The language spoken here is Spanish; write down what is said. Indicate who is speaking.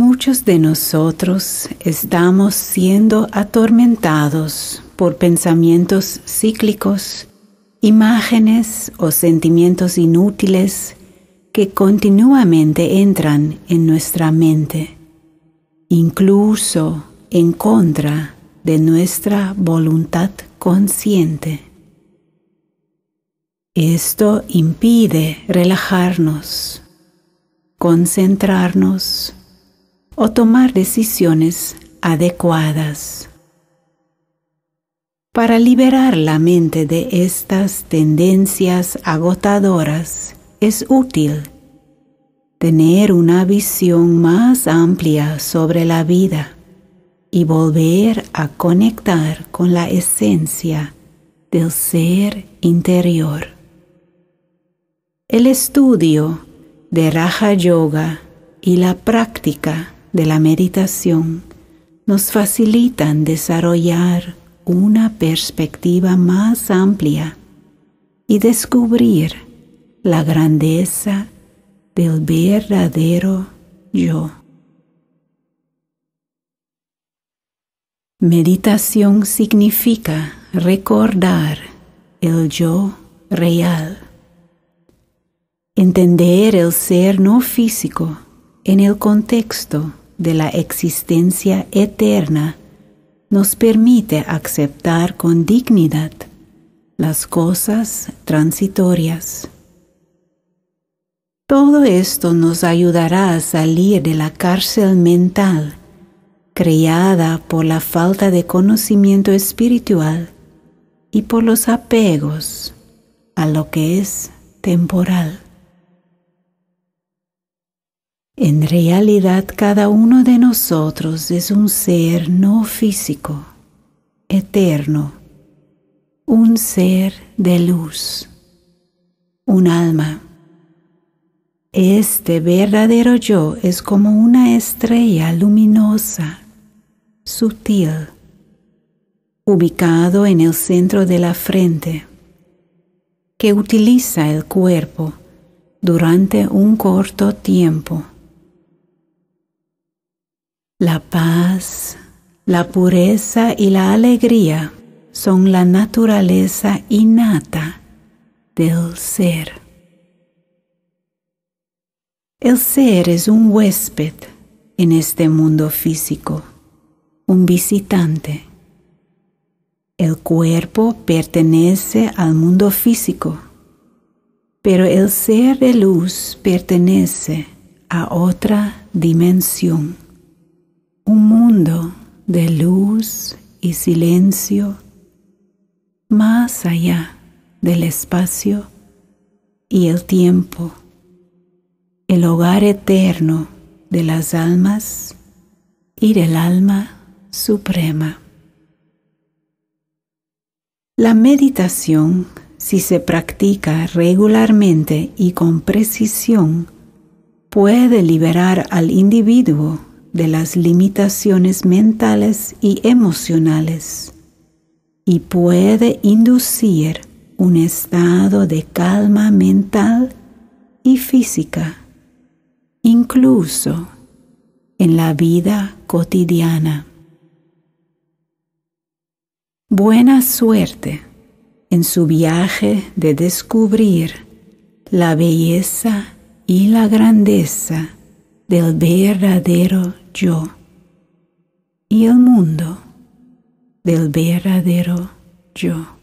Speaker 1: Muchos de nosotros estamos siendo atormentados por pensamientos cíclicos, imágenes o sentimientos inútiles que continuamente entran en nuestra mente, incluso en contra de nuestra voluntad consciente. Esto impide relajarnos, concentrarnos, o tomar decisiones adecuadas. Para liberar la mente de estas tendencias agotadoras es útil tener una visión más amplia sobre la vida y volver a conectar con la esencia del ser interior. El estudio de Raja Yoga y la práctica de la meditación nos facilitan desarrollar una perspectiva más amplia y descubrir la grandeza del verdadero yo. Meditación significa recordar el yo real, entender el ser no físico en el contexto de la existencia eterna nos permite aceptar con dignidad las cosas transitorias. Todo esto nos ayudará a salir de la cárcel mental creada por la falta de conocimiento espiritual y por los apegos a lo que es temporal. En realidad cada uno de nosotros es un ser no físico, eterno, un ser de luz, un alma. Este verdadero yo es como una estrella luminosa, sutil, ubicado en el centro de la frente, que utiliza el cuerpo durante un corto tiempo la paz, la pureza y la alegría son la naturaleza innata del ser. El ser es un huésped en este mundo físico, un visitante. El cuerpo pertenece al mundo físico, pero el ser de luz pertenece a otra dimensión un mundo de luz y silencio más allá del espacio y el tiempo, el hogar eterno de las almas y del alma suprema. La meditación, si se practica regularmente y con precisión, puede liberar al individuo de las limitaciones mentales y emocionales y puede inducir un estado de calma mental y física, incluso en la vida cotidiana. Buena suerte en su viaje de descubrir la belleza y la grandeza del verdadero yo y el mundo del verdadero yo.